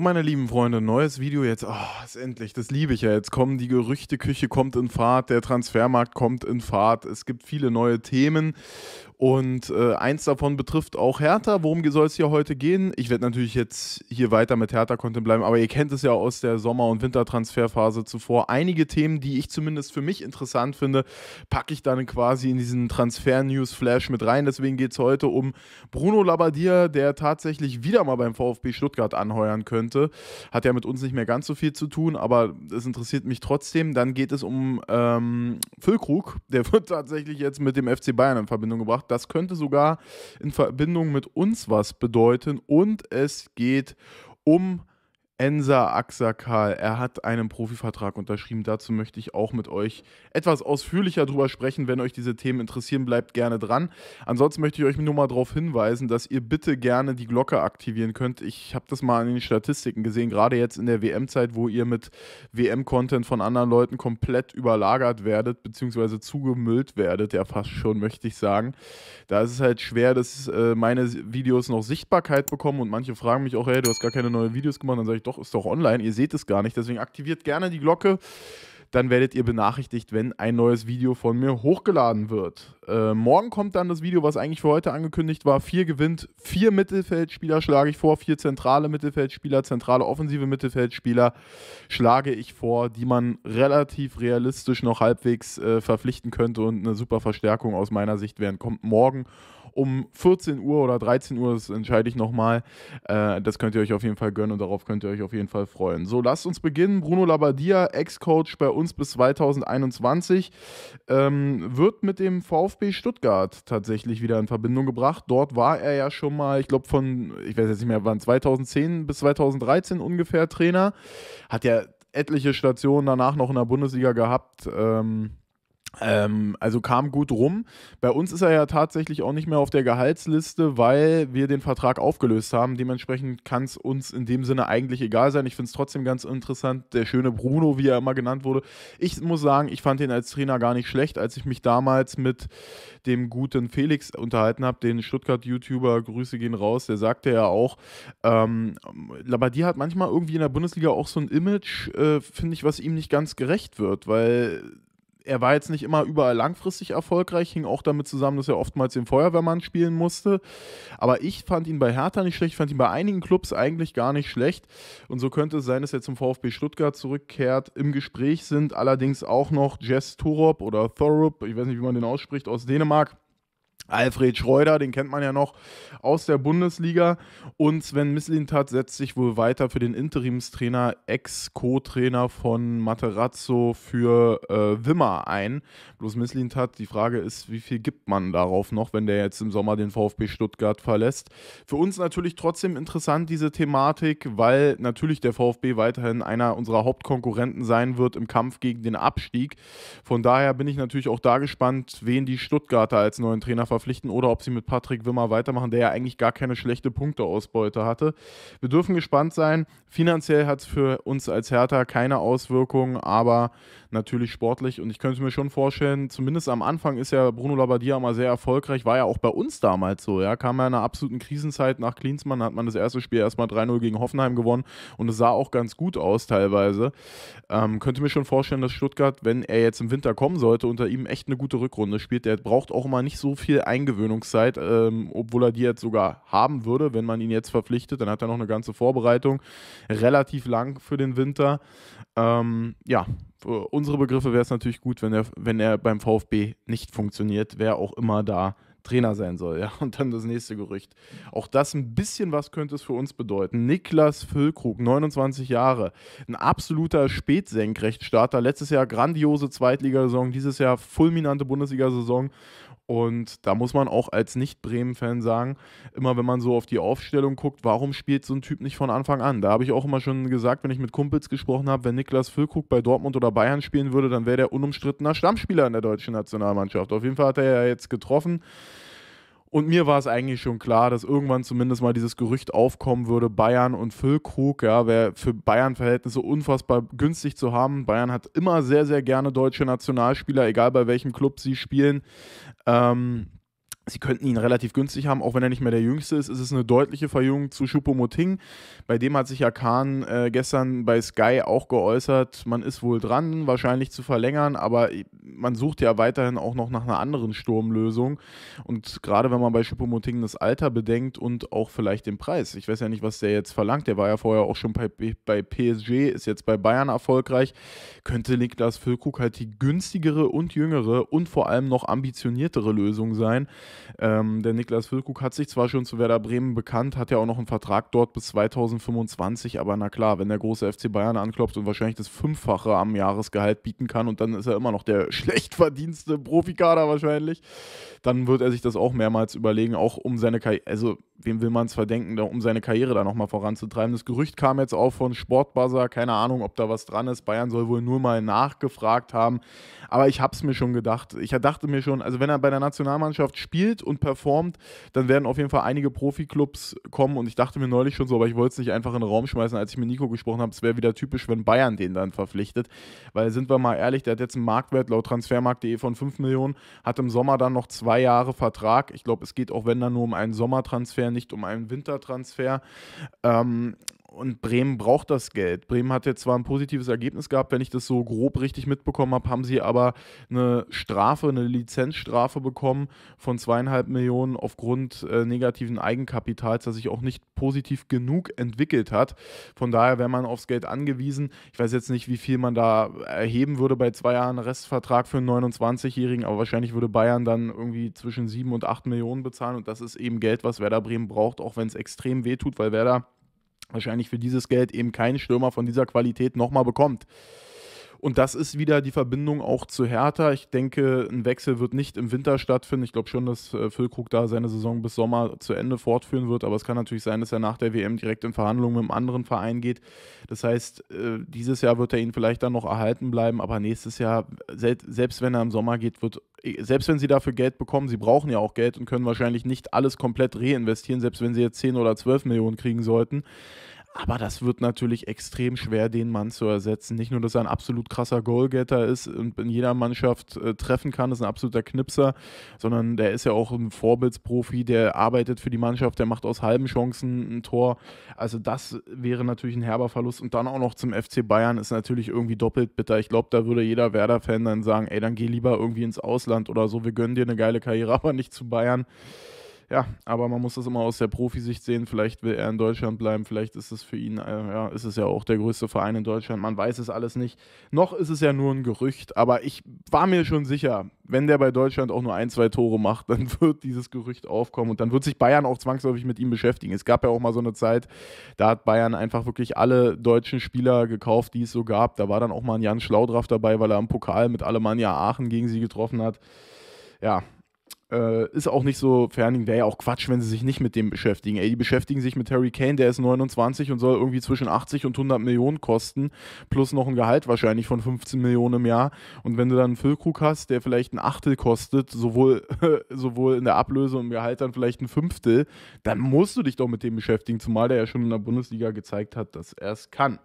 meine lieben Freunde, neues Video jetzt. Oh, ist endlich, das liebe ich ja. Jetzt kommen die Gerüchte, Küche kommt in Fahrt, der Transfermarkt kommt in Fahrt. Es gibt viele neue Themen und äh, eins davon betrifft auch Hertha. Worum soll es hier heute gehen? Ich werde natürlich jetzt hier weiter mit Hertha-Content bleiben, aber ihr kennt es ja aus der Sommer- und Wintertransferphase zuvor. Einige Themen, die ich zumindest für mich interessant finde, packe ich dann quasi in diesen Transfer-News-Flash mit rein. Deswegen geht es heute um Bruno Labbadia, der tatsächlich wieder mal beim VfB Stuttgart anheuern könnte. Hat ja mit uns nicht mehr ganz so viel zu tun, aber es interessiert mich trotzdem. Dann geht es um ähm, Füllkrug. Der wird tatsächlich jetzt mit dem FC Bayern in Verbindung gebracht das könnte sogar in Verbindung mit uns was bedeuten. Und es geht um Ensa Aksakal, er hat einen Profivertrag unterschrieben. Dazu möchte ich auch mit euch etwas ausführlicher drüber sprechen. Wenn euch diese Themen interessieren, bleibt gerne dran. Ansonsten möchte ich euch nur mal darauf hinweisen, dass ihr bitte gerne die Glocke aktivieren könnt. Ich habe das mal in den Statistiken gesehen, gerade jetzt in der WM-Zeit, wo ihr mit WM-Content von anderen Leuten komplett überlagert werdet, beziehungsweise zugemüllt werdet, ja fast schon, möchte ich sagen. Da ist es halt schwer, dass äh, meine Videos noch Sichtbarkeit bekommen und manche fragen mich auch, hey, du hast gar keine neuen Videos gemacht. Dann sage ich, doch, doch, ist doch online, ihr seht es gar nicht, deswegen aktiviert gerne die Glocke. Dann werdet ihr benachrichtigt, wenn ein neues Video von mir hochgeladen wird. Äh, morgen kommt dann das Video, was eigentlich für heute angekündigt war. Vier gewinnt, vier Mittelfeldspieler schlage ich vor, vier zentrale Mittelfeldspieler, zentrale offensive Mittelfeldspieler schlage ich vor, die man relativ realistisch noch halbwegs äh, verpflichten könnte und eine super Verstärkung aus meiner Sicht wären. Kommt morgen um 14 Uhr oder 13 Uhr, das entscheide ich nochmal. Äh, das könnt ihr euch auf jeden Fall gönnen und darauf könnt ihr euch auf jeden Fall freuen. So, lasst uns beginnen. Bruno Labbadia, Ex-Coach bei uns bis 2021, ähm, wird mit dem VfB Stuttgart tatsächlich wieder in Verbindung gebracht. Dort war er ja schon mal, ich glaube von, ich weiß jetzt nicht mehr, wann, 2010 bis 2013 ungefähr Trainer. Hat ja etliche Stationen danach noch in der Bundesliga gehabt. Ähm, ähm, also kam gut rum. Bei uns ist er ja tatsächlich auch nicht mehr auf der Gehaltsliste, weil wir den Vertrag aufgelöst haben. Dementsprechend kann es uns in dem Sinne eigentlich egal sein. Ich finde es trotzdem ganz interessant. Der schöne Bruno, wie er immer genannt wurde. Ich muss sagen, ich fand ihn als Trainer gar nicht schlecht, als ich mich damals mit dem guten Felix unterhalten habe, den Stuttgart-YouTuber, Grüße gehen raus, der sagte ja auch, ähm, Labadie hat manchmal irgendwie in der Bundesliga auch so ein Image, äh, finde ich, was ihm nicht ganz gerecht wird, weil er war jetzt nicht immer überall langfristig erfolgreich, hing auch damit zusammen, dass er oftmals den Feuerwehrmann spielen musste. Aber ich fand ihn bei Hertha nicht schlecht, fand ihn bei einigen Clubs eigentlich gar nicht schlecht. Und so könnte es sein, dass er zum VfB Stuttgart zurückkehrt. Im Gespräch sind allerdings auch noch Jess Thorup oder Thorup, ich weiß nicht, wie man den ausspricht, aus Dänemark. Alfred Schreuder, den kennt man ja noch aus der Bundesliga. Und Sven Mislintat setzt sich wohl weiter für den Interimstrainer, Ex-Co-Trainer von Materazzo für äh, Wimmer ein. Bloß Mislintat, die Frage ist, wie viel gibt man darauf noch, wenn der jetzt im Sommer den VfB Stuttgart verlässt? Für uns natürlich trotzdem interessant diese Thematik, weil natürlich der VfB weiterhin einer unserer Hauptkonkurrenten sein wird im Kampf gegen den Abstieg. Von daher bin ich natürlich auch da gespannt, wen die Stuttgarter als neuen Trainer verpflichten oder ob sie mit Patrick Wimmer weitermachen, der ja eigentlich gar keine schlechte Punkteausbeute hatte. Wir dürfen gespannt sein. Finanziell hat es für uns als Hertha keine Auswirkungen, aber natürlich sportlich. Und ich könnte mir schon vorstellen, zumindest am Anfang ist ja Bruno Labbadia immer sehr erfolgreich, war ja auch bei uns damals so. Ja? Kam ja in einer absoluten Krisenzeit nach Klinsmann, hat man das erste Spiel erstmal 3-0 gegen Hoffenheim gewonnen und es sah auch ganz gut aus teilweise. Ähm, könnte mir schon vorstellen, dass Stuttgart, wenn er jetzt im Winter kommen sollte, unter ihm echt eine gute Rückrunde spielt. Der braucht auch immer nicht so viel Eingewöhnungszeit, ähm, obwohl er die jetzt sogar haben würde, wenn man ihn jetzt verpflichtet. Dann hat er noch eine ganze Vorbereitung, relativ lang für den Winter. Ähm, ja, für unsere Begriffe wäre es natürlich gut, wenn er, wenn er beim VfB nicht funktioniert, wer auch immer da Trainer sein soll. Ja, und dann das nächste Gerücht. Auch das ein bisschen was könnte es für uns bedeuten. Niklas Füllkrug, 29 Jahre, ein absoluter Spätsenkrechtstarter. Letztes Jahr grandiose Zweitligasaison, dieses Jahr fulminante Bundesliga-Saison und da muss man auch als Nicht-Bremen-Fan sagen, immer wenn man so auf die Aufstellung guckt, warum spielt so ein Typ nicht von Anfang an? Da habe ich auch immer schon gesagt, wenn ich mit Kumpels gesprochen habe, wenn Niklas Füllkrug bei Dortmund oder Bayern spielen würde, dann wäre der unumstrittener Stammspieler in der deutschen Nationalmannschaft. Auf jeden Fall hat er ja jetzt getroffen. Und mir war es eigentlich schon klar, dass irgendwann zumindest mal dieses Gerücht aufkommen würde, Bayern und Füllkrug, ja, wäre für Bayern-Verhältnisse unfassbar günstig zu haben. Bayern hat immer sehr, sehr gerne deutsche Nationalspieler, egal bei welchem Club sie spielen. Ähm, Sie könnten ihn relativ günstig haben, auch wenn er nicht mehr der Jüngste ist. Es ist eine deutliche Verjüngung zu Schupomoting. Bei dem hat sich ja Kahn äh, gestern bei Sky auch geäußert. Man ist wohl dran, wahrscheinlich zu verlängern, aber man sucht ja weiterhin auch noch nach einer anderen Sturmlösung. Und gerade wenn man bei Schupomoting das Alter bedenkt und auch vielleicht den Preis. Ich weiß ja nicht, was der jetzt verlangt. Der war ja vorher auch schon bei, bei PSG, ist jetzt bei Bayern erfolgreich. Könnte Niklas Füllkrug halt die günstigere und jüngere und vor allem noch ambitioniertere Lösung sein. Ähm, der Niklas Füllkrug hat sich zwar schon zu Werder Bremen bekannt, hat ja auch noch einen Vertrag dort bis 2025, aber na klar, wenn der große FC Bayern anklopft und wahrscheinlich das Fünffache am Jahresgehalt bieten kann und dann ist er immer noch der schlecht verdienste Profikader wahrscheinlich, dann wird er sich das auch mehrmals überlegen, auch um seine Karriere, also wem will man es verdenken, um seine Karriere da nochmal voranzutreiben. Das Gerücht kam jetzt auch von Sportbuzzer, keine Ahnung, ob da was dran ist. Bayern soll wohl nur mal nachgefragt haben, aber ich habe es mir schon gedacht. Ich dachte mir schon, also wenn er bei der Nationalmannschaft spielt, spielt und performt, dann werden auf jeden Fall einige Profiklubs kommen. Und ich dachte mir neulich schon so, aber ich wollte es nicht einfach in den Raum schmeißen, als ich mit Nico gesprochen habe. Es wäre wieder typisch, wenn Bayern den dann verpflichtet. Weil sind wir mal ehrlich, der hat jetzt einen Marktwert laut Transfermarkt.de von 5 Millionen, hat im Sommer dann noch zwei Jahre Vertrag. Ich glaube, es geht auch, wenn dann nur um einen Sommertransfer, nicht um einen Wintertransfer. Ähm, und Bremen braucht das Geld. Bremen hat jetzt zwar ein positives Ergebnis gehabt, wenn ich das so grob richtig mitbekommen habe, haben sie aber eine Strafe, eine Lizenzstrafe bekommen von zweieinhalb Millionen aufgrund äh, negativen Eigenkapitals, das sich auch nicht positiv genug entwickelt hat. Von daher wäre man aufs Geld angewiesen. Ich weiß jetzt nicht, wie viel man da erheben würde bei zwei Jahren Restvertrag für einen 29-Jährigen, aber wahrscheinlich würde Bayern dann irgendwie zwischen sieben und acht Millionen bezahlen und das ist eben Geld, was Werder Bremen braucht, auch wenn es extrem wehtut, weil Werder wahrscheinlich für dieses Geld eben keinen Stürmer von dieser Qualität nochmal bekommt. Und das ist wieder die Verbindung auch zu Hertha. Ich denke, ein Wechsel wird nicht im Winter stattfinden. Ich glaube schon, dass äh, Füllkrug da seine Saison bis Sommer zu Ende fortführen wird. Aber es kann natürlich sein, dass er nach der WM direkt in Verhandlungen mit einem anderen Verein geht. Das heißt, äh, dieses Jahr wird er ihn vielleicht dann noch erhalten bleiben. Aber nächstes Jahr, selbst wenn er im Sommer geht, wird äh, selbst wenn sie dafür Geld bekommen, sie brauchen ja auch Geld und können wahrscheinlich nicht alles komplett reinvestieren, selbst wenn sie jetzt 10 oder 12 Millionen kriegen sollten. Aber das wird natürlich extrem schwer, den Mann zu ersetzen. Nicht nur, dass er ein absolut krasser Goalgetter ist und in jeder Mannschaft äh, treffen kann, ist ein absoluter Knipser, sondern der ist ja auch ein Vorbildsprofi, der arbeitet für die Mannschaft, der macht aus halben Chancen ein Tor. Also das wäre natürlich ein herber Verlust. Und dann auch noch zum FC Bayern ist natürlich irgendwie doppelt bitter. Ich glaube, da würde jeder Werder-Fan dann sagen, ey, dann geh lieber irgendwie ins Ausland oder so, wir gönnen dir eine geile Karriere, aber nicht zu Bayern. Ja, aber man muss das immer aus der Profisicht sehen. Vielleicht will er in Deutschland bleiben, vielleicht ist es für ihn, äh, ja, ist es ja auch der größte Verein in Deutschland. Man weiß es alles nicht. Noch ist es ja nur ein Gerücht, aber ich war mir schon sicher, wenn der bei Deutschland auch nur ein, zwei Tore macht, dann wird dieses Gerücht aufkommen und dann wird sich Bayern auch zwangsläufig mit ihm beschäftigen. Es gab ja auch mal so eine Zeit, da hat Bayern einfach wirklich alle deutschen Spieler gekauft, die es so gab. Da war dann auch mal ein Jan Schlaudraff dabei, weil er am Pokal mit Alemannia Aachen gegen sie getroffen hat. Ja, äh, ist auch nicht so, vor wäre ja auch Quatsch, wenn sie sich nicht mit dem beschäftigen. Ey, die beschäftigen sich mit Harry Kane, der ist 29 und soll irgendwie zwischen 80 und 100 Millionen kosten, plus noch ein Gehalt wahrscheinlich von 15 Millionen im Jahr. Und wenn du dann einen Füllkrug hast, der vielleicht ein Achtel kostet, sowohl, sowohl in der Ablöse und im Gehalt dann vielleicht ein Fünftel, dann musst du dich doch mit dem beschäftigen, zumal der ja schon in der Bundesliga gezeigt hat, dass er es kann.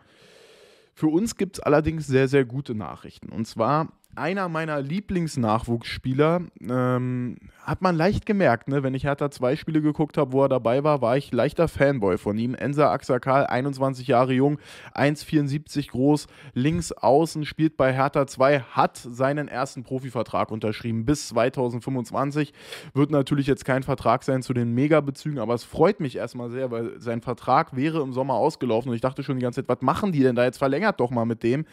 Für uns gibt es allerdings sehr, sehr gute Nachrichten. Und zwar einer meiner Lieblingsnachwuchsspieler. Ähm, hat man leicht gemerkt, ne? wenn ich Hertha zwei Spiele geguckt habe, wo er dabei war, war ich leichter Fanboy von ihm. Ensa Axakal, 21 Jahre jung, 1,74 groß, links außen, spielt bei Hertha 2, hat seinen ersten Profivertrag unterschrieben bis 2025. Wird natürlich jetzt kein Vertrag sein zu den Megabezügen, aber es freut mich erstmal sehr, weil sein Vertrag wäre im Sommer ausgelaufen und ich dachte schon die ganze Zeit, was machen die denn da jetzt? Verlängert doch mal mit dem.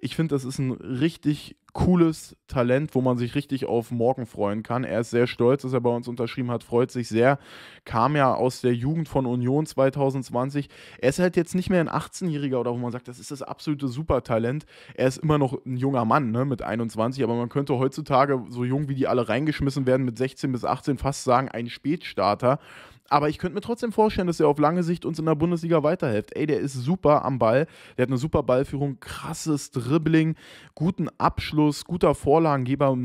Ich finde, das ist ein richtig cooles Talent, wo man sich richtig auf morgen freuen kann. Er ist sehr stolz, dass er bei uns unterschrieben hat, freut sich sehr. Kam ja aus der Jugend von Union 2020. Er ist halt jetzt nicht mehr ein 18-Jähriger oder wo man sagt, das ist das absolute Supertalent. Er ist immer noch ein junger Mann ne, mit 21, aber man könnte heutzutage, so jung wie die alle reingeschmissen werden, mit 16 bis 18 fast sagen, ein Spätstarter. Aber ich könnte mir trotzdem vorstellen, dass er auf lange Sicht uns in der Bundesliga weiterhilft. Ey, der ist super am Ball. Der hat eine super Ballführung, krasses Dribbling, guten Abschluss, guter Vorlagengeber,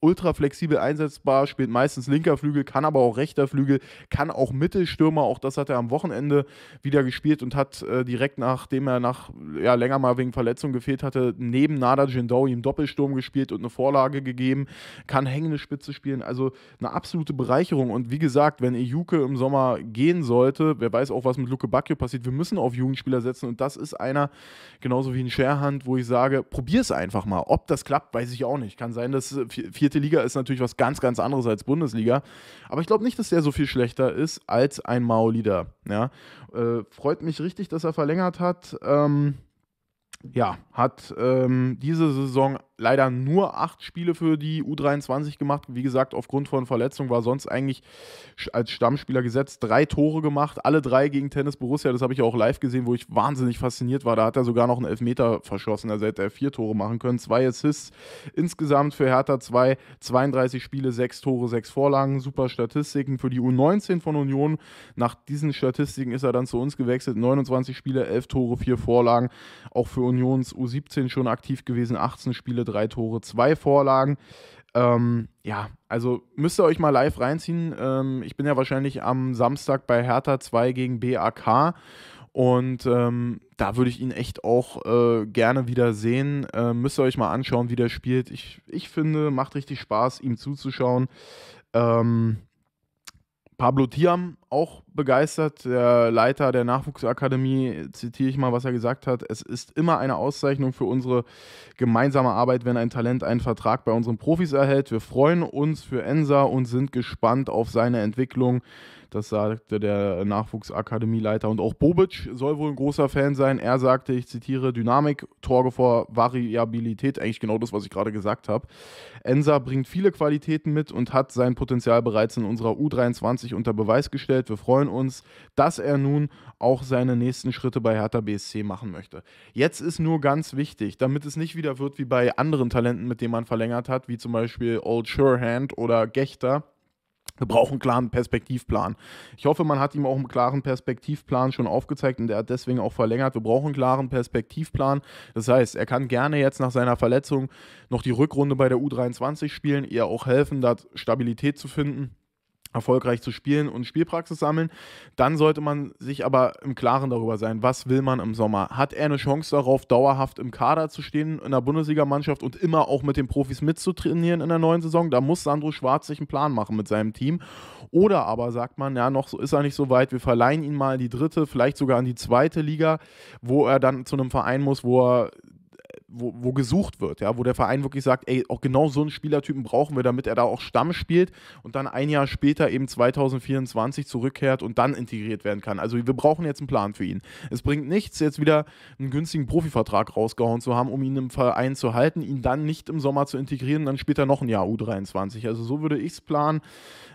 ultra flexibel einsetzbar, spielt meistens linker Flügel, kann aber auch rechter Flügel, kann auch Mittelstürmer, auch das hat er am Wochenende wieder gespielt und hat äh, direkt nachdem er nach ja, länger mal wegen Verletzung gefehlt hatte, neben Nada Jindawi im Doppelsturm gespielt und eine Vorlage gegeben, kann hängende Spitze spielen, also eine absolute Bereicherung und wie gesagt, wenn Ejuke im Sommer gehen sollte, wer weiß auch, was mit Luke Bacchio passiert, wir müssen auf Jugendspieler setzen und das ist einer, genauso wie ein Sharehand, wo ich sage, probier es einfach mal, ob das klappt, weiß ich auch nicht, kann sein, dass vier vierte Liga ist natürlich was ganz, ganz anderes als Bundesliga. Aber ich glaube nicht, dass der so viel schlechter ist als ein Maolida. Ja? Äh, freut mich richtig, dass er verlängert hat. Ähm, ja, hat ähm, diese Saison leider nur acht Spiele für die U23 gemacht. Wie gesagt, aufgrund von Verletzung war sonst eigentlich als Stammspieler gesetzt. Drei Tore gemacht, alle drei gegen Tennis Borussia. Das habe ich auch live gesehen, wo ich wahnsinnig fasziniert war. Da hat er sogar noch einen Elfmeter verschossen. Also hätte er vier Tore machen können. Zwei Assists insgesamt für Hertha 2. 32 Spiele, sechs Tore, sechs Vorlagen. Super Statistiken für die U19 von Union. Nach diesen Statistiken ist er dann zu uns gewechselt. 29 Spiele, elf Tore, vier Vorlagen. Auch für Unions U17 schon aktiv gewesen, 18 Spiele, drei Tore, zwei Vorlagen. Ähm, ja, also müsst ihr euch mal live reinziehen. Ähm, ich bin ja wahrscheinlich am Samstag bei Hertha 2 gegen BAK. Und ähm, da würde ich ihn echt auch äh, gerne wieder sehen. Äh, müsst ihr euch mal anschauen, wie der spielt. Ich, ich finde, macht richtig Spaß, ihm zuzuschauen. Ähm, Pablo Tiam auch begeistert. Der Leiter der Nachwuchsakademie, zitiere ich mal, was er gesagt hat. Es ist immer eine Auszeichnung für unsere gemeinsame Arbeit, wenn ein Talent einen Vertrag bei unseren Profis erhält. Wir freuen uns für Ensa und sind gespannt auf seine Entwicklung. Das sagte der Nachwuchsakademieleiter. Und auch Bobic soll wohl ein großer Fan sein. Er sagte, ich zitiere, Dynamik, Torge vor Variabilität, eigentlich genau das, was ich gerade gesagt habe. Ensa bringt viele Qualitäten mit und hat sein Potenzial bereits in unserer U23 unter Beweis gestellt vorgestellt. Wir freuen uns, dass er nun auch seine nächsten Schritte bei Hertha BSC machen möchte. Jetzt ist nur ganz wichtig, damit es nicht wieder wird wie bei anderen Talenten, mit denen man verlängert hat, wie zum Beispiel Old Surehand oder Gechter, wir brauchen einen klaren Perspektivplan. Ich hoffe, man hat ihm auch einen klaren Perspektivplan schon aufgezeigt und der hat deswegen auch verlängert. Wir brauchen einen klaren Perspektivplan. Das heißt, er kann gerne jetzt nach seiner Verletzung noch die Rückrunde bei der U23 spielen, ihr auch helfen, da Stabilität zu finden erfolgreich zu spielen und Spielpraxis sammeln. Dann sollte man sich aber im Klaren darüber sein, was will man im Sommer? Hat er eine Chance darauf, dauerhaft im Kader zu stehen in der Bundesligamannschaft und immer auch mit den Profis mitzutrainieren in der neuen Saison? Da muss Sandro Schwarz sich einen Plan machen mit seinem Team. Oder aber sagt man, ja, noch ist er nicht so weit, wir verleihen ihn mal in die dritte, vielleicht sogar in die zweite Liga, wo er dann zu einem Verein muss, wo er wo, wo gesucht wird, ja, wo der Verein wirklich sagt, ey, auch genau so einen Spielertypen brauchen wir, damit er da auch Stamm spielt und dann ein Jahr später eben 2024 zurückkehrt und dann integriert werden kann. Also wir brauchen jetzt einen Plan für ihn. Es bringt nichts, jetzt wieder einen günstigen Profivertrag rausgehauen zu haben, um ihn im Verein zu halten, ihn dann nicht im Sommer zu integrieren, dann später noch ein Jahr U23. Also so würde ich es planen.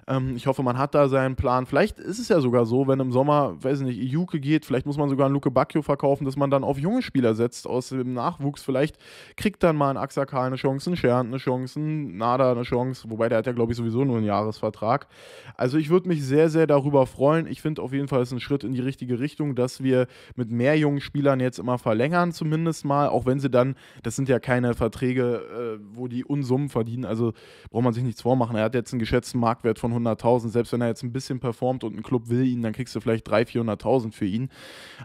Ähm, ich hoffe, man hat da seinen Plan. Vielleicht ist es ja sogar so, wenn im Sommer, weiß ich nicht, Juke geht, vielleicht muss man sogar einen Luke Bacchio verkaufen, dass man dann auf junge Spieler setzt aus dem Nachwuchs vielleicht Vielleicht kriegt dann mal ein Axakal eine Chance, ein Schernd eine Chance, ein Nada eine Chance, wobei der hat ja, glaube ich, sowieso nur einen Jahresvertrag. Also ich würde mich sehr, sehr darüber freuen. Ich finde auf jeden Fall, es ist ein Schritt in die richtige Richtung, dass wir mit mehr jungen Spielern jetzt immer verlängern, zumindest mal, auch wenn sie dann, das sind ja keine Verträge, äh, wo die Unsummen verdienen, also braucht man sich nichts vormachen. Er hat jetzt einen geschätzten Marktwert von 100.000, selbst wenn er jetzt ein bisschen performt und ein Club will ihn, dann kriegst du vielleicht 300.000, 400.000 für ihn.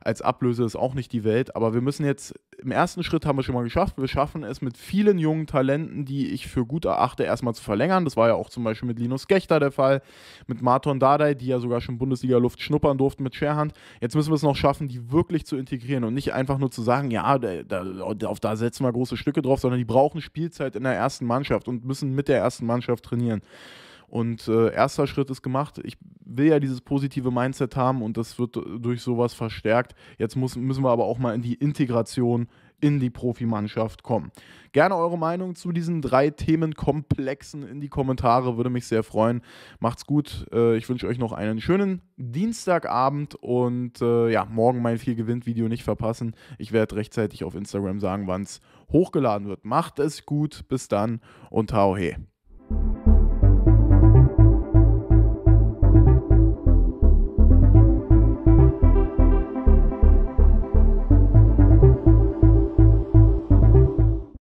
Als Ablöse ist auch nicht die Welt, aber wir müssen jetzt im ersten Schritt haben wir schon mal geschafft. Wir schaffen es mit vielen jungen Talenten, die ich für gut erachte, erstmal zu verlängern. Das war ja auch zum Beispiel mit Linus Gechter der Fall, mit Marton Dardai, die ja sogar schon Bundesliga-Luft schnuppern durften mit Scherhand. Jetzt müssen wir es noch schaffen, die wirklich zu integrieren und nicht einfach nur zu sagen, ja, da, da, da setzen wir große Stücke drauf, sondern die brauchen Spielzeit in der ersten Mannschaft und müssen mit der ersten Mannschaft trainieren. Und äh, erster Schritt ist gemacht. Ich will ja dieses positive Mindset haben und das wird durch sowas verstärkt. Jetzt muss, müssen wir aber auch mal in die Integration in die Profimannschaft kommen. Gerne eure Meinung zu diesen drei Themenkomplexen in die Kommentare, würde mich sehr freuen. Macht's gut. Äh, ich wünsche euch noch einen schönen Dienstagabend und äh, ja, morgen mein viel gewinnt Video nicht verpassen. Ich werde rechtzeitig auf Instagram sagen, wann es hochgeladen wird. Macht es gut, bis dann und tau he.